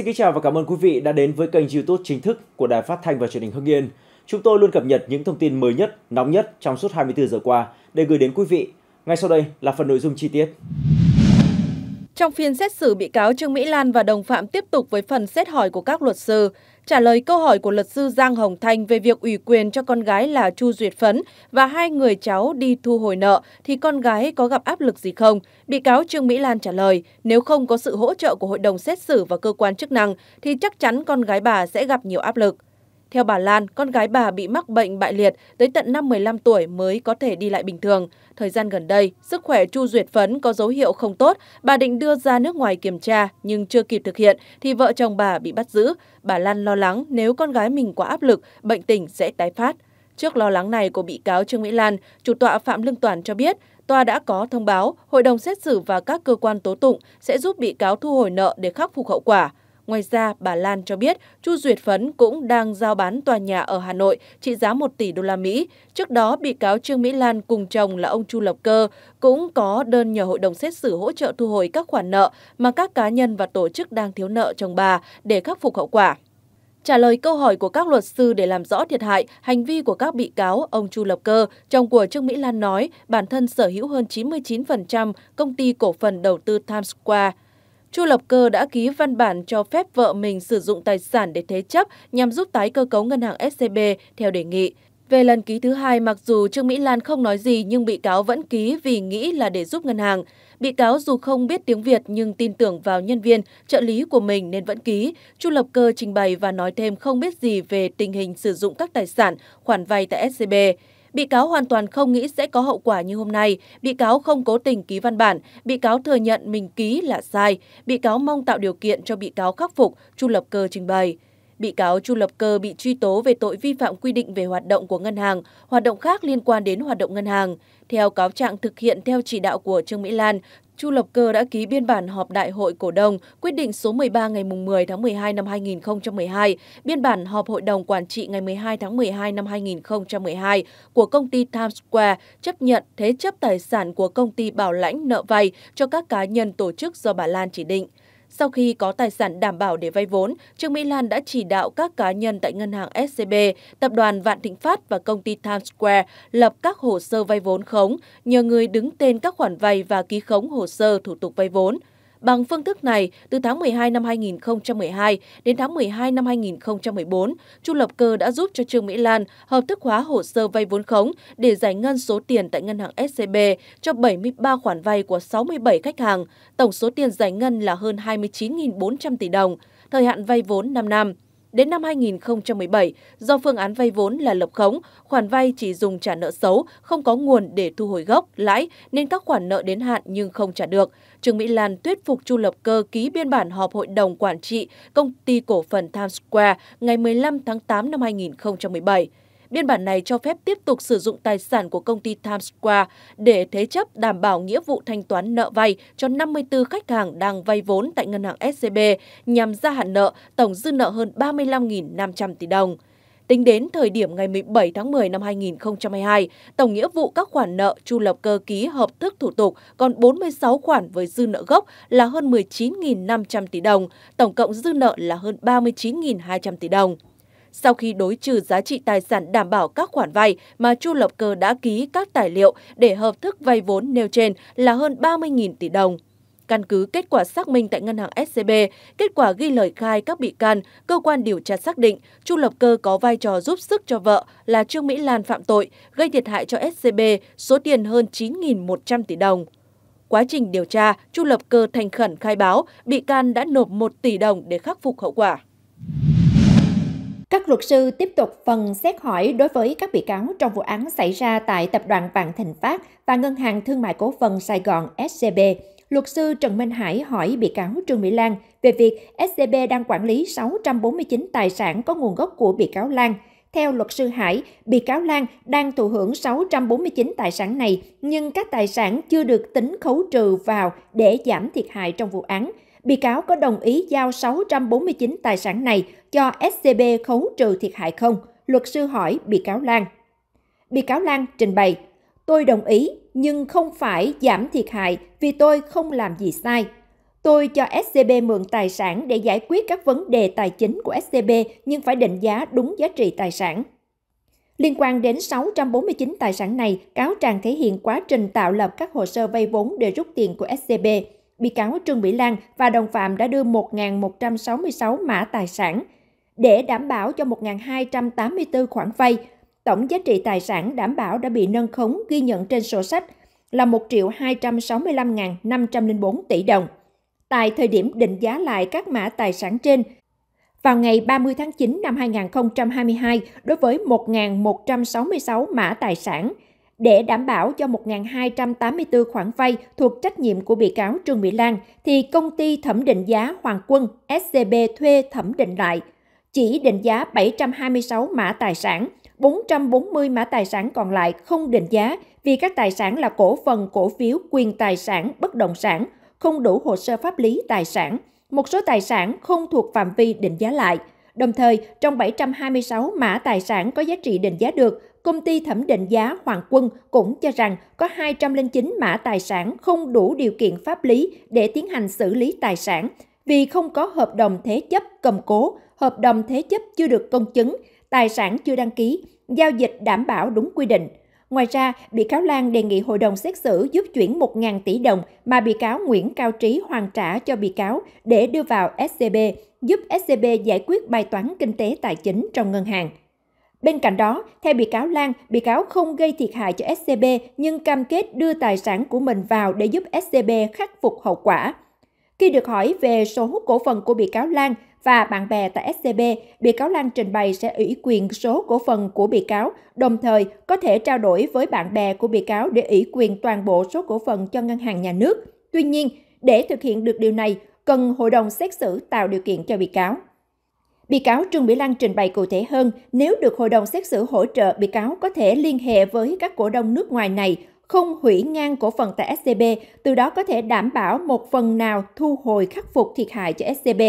Xin kính chào và cảm ơn quý vị đã đến với kênh YouTube chính thức của Đài Phát thanh và Truyền hình Hưng Yên. Chúng tôi luôn cập nhật những thông tin mới nhất, nóng nhất trong suốt 24 giờ qua để gửi đến quý vị. Ngay sau đây là phần nội dung chi tiết. Trong phiên xét xử bị cáo Trương Mỹ Lan và đồng phạm tiếp tục với phần xét hỏi của các luật sư, trả lời câu hỏi của luật sư Giang Hồng Thanh về việc ủy quyền cho con gái là Chu Duyệt Phấn và hai người cháu đi thu hồi nợ thì con gái có gặp áp lực gì không? Bị cáo Trương Mỹ Lan trả lời, nếu không có sự hỗ trợ của hội đồng xét xử và cơ quan chức năng thì chắc chắn con gái bà sẽ gặp nhiều áp lực. Theo bà Lan, con gái bà bị mắc bệnh bại liệt, tới tận năm 15 tuổi mới có thể đi lại bình thường. Thời gian gần đây, sức khỏe Chu Duyệt Phấn có dấu hiệu không tốt, bà định đưa ra nước ngoài kiểm tra nhưng chưa kịp thực hiện thì vợ chồng bà bị bắt giữ. Bà Lan lo lắng nếu con gái mình quá áp lực, bệnh tình sẽ tái phát. Trước lo lắng này của bị cáo Trương Mỹ Lan, chủ tọa Phạm Lương Toàn cho biết, tòa đã có thông báo hội đồng xét xử và các cơ quan tố tụng sẽ giúp bị cáo thu hồi nợ để khắc phục hậu quả. Ngoài ra, bà Lan cho biết Chu Duyệt Phấn cũng đang giao bán tòa nhà ở Hà Nội trị giá 1 tỷ đô la Mỹ. Trước đó, bị cáo Trương Mỹ Lan cùng chồng là ông Chu Lập Cơ cũng có đơn nhờ hội đồng xét xử hỗ trợ thu hồi các khoản nợ mà các cá nhân và tổ chức đang thiếu nợ chồng bà để khắc phục hậu quả. Trả lời câu hỏi của các luật sư để làm rõ thiệt hại, hành vi của các bị cáo, ông Chu Lập Cơ, chồng của Trương Mỹ Lan nói bản thân sở hữu hơn 99% công ty cổ phần đầu tư Times Square. Chu Lập Cơ đã ký văn bản cho phép vợ mình sử dụng tài sản để thế chấp nhằm giúp tái cơ cấu ngân hàng SCB theo đề nghị. Về lần ký thứ hai, mặc dù Trương Mỹ Lan không nói gì nhưng bị cáo vẫn ký vì nghĩ là để giúp ngân hàng. Bị cáo dù không biết tiếng Việt nhưng tin tưởng vào nhân viên, trợ lý của mình nên vẫn ký. Chu Lập Cơ trình bày và nói thêm không biết gì về tình hình sử dụng các tài sản, khoản vay tại SCB. Bị cáo hoàn toàn không nghĩ sẽ có hậu quả như hôm nay, bị cáo không cố tình ký văn bản, bị cáo thừa nhận mình ký là sai, bị cáo mong tạo điều kiện cho bị cáo khắc phục, Chu Lập Cơ trình bày. Bị cáo Chu Lập Cơ bị truy tố về tội vi phạm quy định về hoạt động của ngân hàng, hoạt động khác liên quan đến hoạt động ngân hàng. Theo cáo trạng thực hiện theo chỉ đạo của Trương Mỹ Lan, Chu Lập Cơ đã ký biên bản họp đại hội cổ đông quyết định số 13 ngày 10 tháng 12 năm 2012, biên bản họp hội đồng quản trị ngày 12 tháng 12 năm 2012 của công ty Times Square chấp nhận thế chấp tài sản của công ty bảo lãnh nợ vay cho các cá nhân tổ chức do bà Lan chỉ định. Sau khi có tài sản đảm bảo để vay vốn, Trương Mỹ Lan đã chỉ đạo các cá nhân tại ngân hàng SCB, tập đoàn Vạn Thịnh Phát và công ty Times Square lập các hồ sơ vay vốn khống, nhờ người đứng tên các khoản vay và ký khống hồ sơ thủ tục vay vốn. Bằng phương thức này, từ tháng 12 năm 2012 đến tháng 12 năm 2014, Chu Lập Cơ đã giúp cho Trương Mỹ Lan hợp thức hóa hồ sơ vay vốn khống để giải ngân số tiền tại ngân hàng SCB cho 73 khoản vay của 67 khách hàng, tổng số tiền giải ngân là hơn 29.400 tỷ đồng, thời hạn vay vốn 5 năm. Đến năm 2017, do phương án vay vốn là lập khống, khoản vay chỉ dùng trả nợ xấu, không có nguồn để thu hồi gốc, lãi nên các khoản nợ đến hạn nhưng không trả được. Trương Mỹ Lan thuyết phục Chu Lập Cơ ký biên bản họp hội đồng quản trị công ty cổ phần Times Square ngày 15 tháng 8 năm 2017. Biên bản này cho phép tiếp tục sử dụng tài sản của công ty Times Square để thế chấp đảm bảo nghĩa vụ thanh toán nợ vay cho 54 khách hàng đang vay vốn tại ngân hàng SCB nhằm gia hạn nợ tổng dư nợ hơn 35.500 tỷ đồng. Tính đến thời điểm ngày 17 tháng 10 năm 2022, tổng nghĩa vụ các khoản nợ Chu Lập Cơ ký hợp thức thủ tục còn 46 khoản với dư nợ gốc là hơn 19.500 tỷ đồng, tổng cộng dư nợ là hơn 39.200 tỷ đồng. Sau khi đối trừ giá trị tài sản đảm bảo các khoản vay mà Chu Lập Cơ đã ký các tài liệu để hợp thức vay vốn nêu trên là hơn 30.000 tỷ đồng. Căn cứ kết quả xác minh tại ngân hàng SCB, kết quả ghi lời khai các bị can, cơ quan điều tra xác định Chu Lập Cơ có vai trò giúp sức cho vợ là Trương Mỹ Lan phạm tội, gây thiệt hại cho SCB số tiền hơn 9.100 tỷ đồng. Quá trình điều tra, Chu Lập Cơ thành khẩn khai báo bị can đã nộp 1 tỷ đồng để khắc phục hậu quả. Các luật sư tiếp tục phần xét hỏi đối với các bị cáo trong vụ án xảy ra tại Tập đoàn Vạn Thịnh Phát và Ngân hàng Thương mại Cổ phần Sài Gòn SCB. Luật sư Trần Minh Hải hỏi bị cáo Trương Mỹ Lan về việc SCB đang quản lý 649 tài sản có nguồn gốc của bị cáo Lan. Theo luật sư Hải, bị cáo Lan đang thụ hưởng 649 tài sản này, nhưng các tài sản chưa được tính khấu trừ vào để giảm thiệt hại trong vụ án bị cáo có đồng ý giao 649 tài sản này cho SCB khấu trừ thiệt hại không? Luật sư hỏi bị cáo Lan. Bị cáo Lan trình bày, tôi đồng ý nhưng không phải giảm thiệt hại vì tôi không làm gì sai. Tôi cho SCB mượn tài sản để giải quyết các vấn đề tài chính của SCB nhưng phải định giá đúng giá trị tài sản. Liên quan đến 649 tài sản này, cáo trạng thể hiện quá trình tạo lập các hồ sơ vay vốn để rút tiền của SCB – bị cáo Trương Mỹ Lan và đồng phạm đã đưa 1.166 mã tài sản để đảm bảo cho 1.284 khoản vay. Tổng giá trị tài sản đảm bảo đã bị nâng khống ghi nhận trên sổ sách là 1.265.504 tỷ đồng. Tại thời điểm định giá lại các mã tài sản trên, vào ngày 30 tháng 9 năm 2022 đối với 1.166 mã tài sản – để đảm bảo cho 1.284 khoản vay thuộc trách nhiệm của bị cáo Trương Mỹ Lan, thì công ty thẩm định giá Hoàng Quân SCB thuê thẩm định lại, chỉ định giá 726 mã tài sản, 440 mã tài sản còn lại không định giá vì các tài sản là cổ phần, cổ phiếu, quyền tài sản, bất động sản, không đủ hồ sơ pháp lý tài sản, một số tài sản không thuộc phạm vi định giá lại. Đồng thời, trong 726 mã tài sản có giá trị định giá được, Công ty thẩm định giá Hoàng Quân cũng cho rằng có 209 mã tài sản không đủ điều kiện pháp lý để tiến hành xử lý tài sản vì không có hợp đồng thế chấp cầm cố, hợp đồng thế chấp chưa được công chứng, tài sản chưa đăng ký, giao dịch đảm bảo đúng quy định. Ngoài ra, bị cáo Lan đề nghị hội đồng xét xử giúp chuyển 1.000 tỷ đồng mà bị cáo Nguyễn Cao Trí hoàn trả cho bị cáo để đưa vào SCB, giúp SCB giải quyết bài toán kinh tế tài chính trong ngân hàng. Bên cạnh đó, theo bị cáo Lan, bị cáo không gây thiệt hại cho SCB nhưng cam kết đưa tài sản của mình vào để giúp SCB khắc phục hậu quả. Khi được hỏi về số cổ phần của bị cáo Lan và bạn bè tại SCB, bị cáo Lan trình bày sẽ ủy quyền số cổ phần của bị cáo, đồng thời có thể trao đổi với bạn bè của bị cáo để ủy quyền toàn bộ số cổ phần cho ngân hàng nhà nước. Tuy nhiên, để thực hiện được điều này, cần hội đồng xét xử tạo điều kiện cho bị cáo. Bị cáo Trương Mỹ Lan trình bày cụ thể hơn, nếu được hội đồng xét xử hỗ trợ, bị cáo có thể liên hệ với các cổ đông nước ngoài này không hủy ngang cổ phần tại SCB, từ đó có thể đảm bảo một phần nào thu hồi khắc phục thiệt hại cho SCB.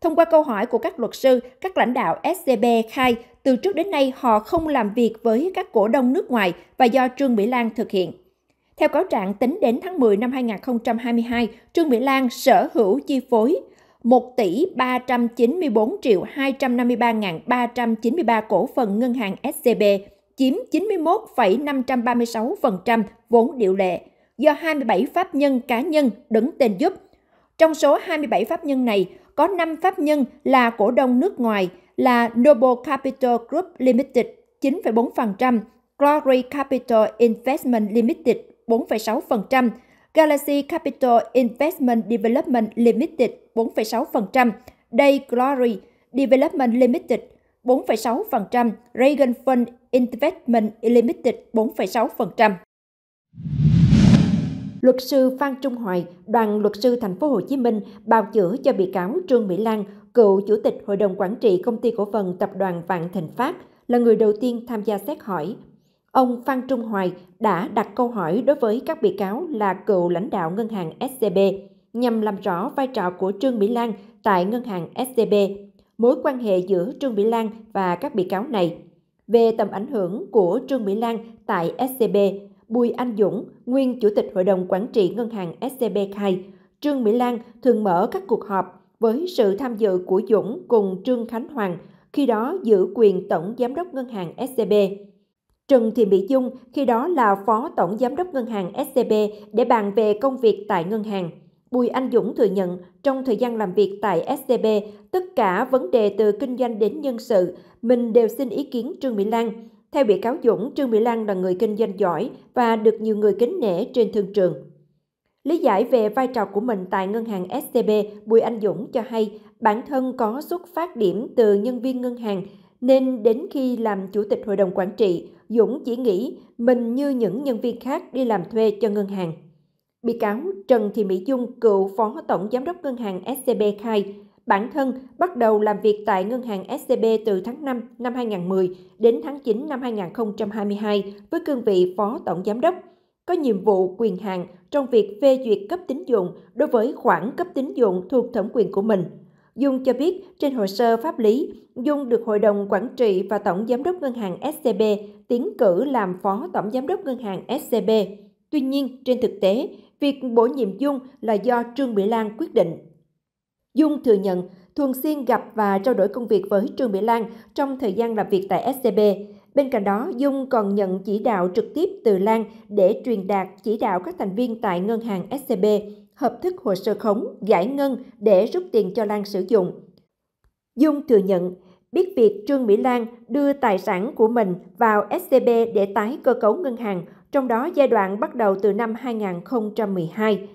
Thông qua câu hỏi của các luật sư, các lãnh đạo SCB khai từ trước đến nay họ không làm việc với các cổ đông nước ngoài và do Trương Mỹ Lan thực hiện. Theo cáo trạng, tính đến tháng 10 năm 2022, Trương Mỹ Lan sở hữu chi phối 1 tỷ 394 triệu 253.393 cổ phần ngân hàng SCB, chiếm 91,536% vốn điều lệ, do 27 pháp nhân cá nhân đứng tên giúp. Trong số 27 pháp nhân này, có 5 pháp nhân là cổ đông nước ngoài là Noble Capital Group Limited 9,4%, Glory Capital Investment Limited 4,6%, Galaxy Capital Investment Development Limited 4,6%, Day Glory Development Limited 4,6%, Reagan Fund Investment Limited 4,6%. Luật sư Phan Trung Hoài, đoàn luật sư thành phố Hồ Chí Minh bào chữa cho bị cáo Trương Mỹ Lan, cựu chủ tịch hội đồng quản trị công ty cổ phần tập đoàn Vạn Thịnh Phát là người đầu tiên tham gia xét hỏi Ông Phan Trung Hoài đã đặt câu hỏi đối với các bị cáo là cựu lãnh đạo ngân hàng SCB nhằm làm rõ vai trò của Trương Mỹ Lan tại ngân hàng SCB, mối quan hệ giữa Trương Mỹ Lan và các bị cáo này. Về tầm ảnh hưởng của Trương Mỹ Lan tại SCB, Bùi Anh Dũng, nguyên chủ tịch hội đồng quản trị ngân hàng SCB khai, Trương Mỹ Lan thường mở các cuộc họp với sự tham dự của Dũng cùng Trương Khánh Hoàng, khi đó giữ quyền tổng giám đốc ngân hàng SCB. Trần Thị Mỹ Dung, khi đó là Phó Tổng Giám đốc Ngân hàng SCB, để bàn về công việc tại ngân hàng. Bùi Anh Dũng thừa nhận, trong thời gian làm việc tại SCB, tất cả vấn đề từ kinh doanh đến nhân sự, mình đều xin ý kiến Trương Mỹ Lan. Theo bị cáo Dũng, Trương Mỹ Lan là người kinh doanh giỏi và được nhiều người kính nể trên thương trường. Lý giải về vai trò của mình tại ngân hàng SCB, Bùi Anh Dũng cho hay bản thân có xuất phát điểm từ nhân viên ngân hàng, nên đến khi làm chủ tịch hội đồng quản trị, Dũng chỉ nghĩ mình như những nhân viên khác đi làm thuê cho ngân hàng. Bị cáo Trần Thị Mỹ Dung, cựu phó tổng giám đốc ngân hàng SCB khai, bản thân bắt đầu làm việc tại ngân hàng SCB từ tháng 5 năm 2010 đến tháng 9 năm 2022 với cương vị phó tổng giám đốc có nhiệm vụ quyền hạn trong việc phê duyệt cấp tín dụng đối với khoản cấp tín dụng thuộc thẩm quyền của mình. Dung cho biết trên hồ sơ pháp lý, Dung được Hội đồng Quản trị và Tổng Giám đốc Ngân hàng SCB tiến cử làm Phó Tổng Giám đốc Ngân hàng SCB. Tuy nhiên, trên thực tế, việc bổ nhiệm Dung là do Trương Mỹ Lan quyết định. Dung thừa nhận thường xuyên gặp và trao đổi công việc với Trương Mỹ Lan trong thời gian làm việc tại SCB. Bên cạnh đó, Dung còn nhận chỉ đạo trực tiếp từ Lan để truyền đạt chỉ đạo các thành viên tại ngân hàng SCB hợp thức hồ sơ khống, giải ngân để rút tiền cho Lan sử dụng. Dung thừa nhận, biết việc Trương Mỹ Lan đưa tài sản của mình vào SCB để tái cơ cấu ngân hàng, trong đó giai đoạn bắt đầu từ năm 2012.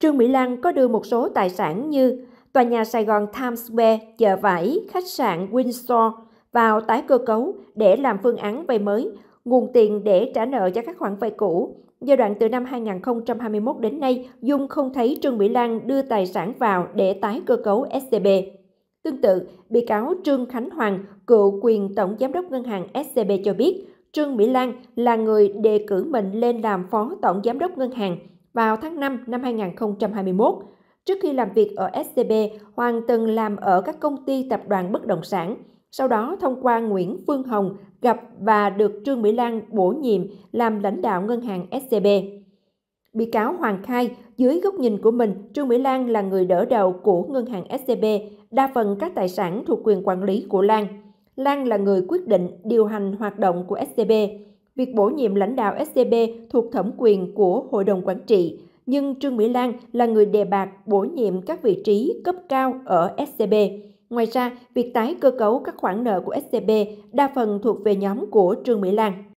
Trương Mỹ Lan có đưa một số tài sản như tòa nhà Sài Gòn Times Square, chợ vải, khách sạn Windsor vào tái cơ cấu để làm phương án vay mới, nguồn tiền để trả nợ cho các khoản vay cũ, Giai đoạn từ năm 2021 đến nay, Dung không thấy Trương Mỹ Lan đưa tài sản vào để tái cơ cấu SCB. Tương tự, bị cáo Trương Khánh Hoàng, cựu quyền tổng giám đốc ngân hàng SCB cho biết, Trương Mỹ Lan là người đề cử mình lên làm phó tổng giám đốc ngân hàng vào tháng 5 năm 2021. Trước khi làm việc ở SCB, Hoàng từng làm ở các công ty tập đoàn bất động sản – sau đó thông qua Nguyễn Phương Hồng gặp và được Trương Mỹ Lan bổ nhiệm làm lãnh đạo ngân hàng SCB. Bị cáo Hoàng khai, dưới góc nhìn của mình, Trương Mỹ Lan là người đỡ đầu của ngân hàng SCB, đa phần các tài sản thuộc quyền quản lý của Lan. Lan là người quyết định điều hành hoạt động của SCB. Việc bổ nhiệm lãnh đạo SCB thuộc thẩm quyền của Hội đồng Quản trị, nhưng Trương Mỹ Lan là người đề bạc bổ nhiệm các vị trí cấp cao ở SCB Ngoài ra, việc tái cơ cấu các khoản nợ của SCB đa phần thuộc về nhóm của Trương Mỹ Lan.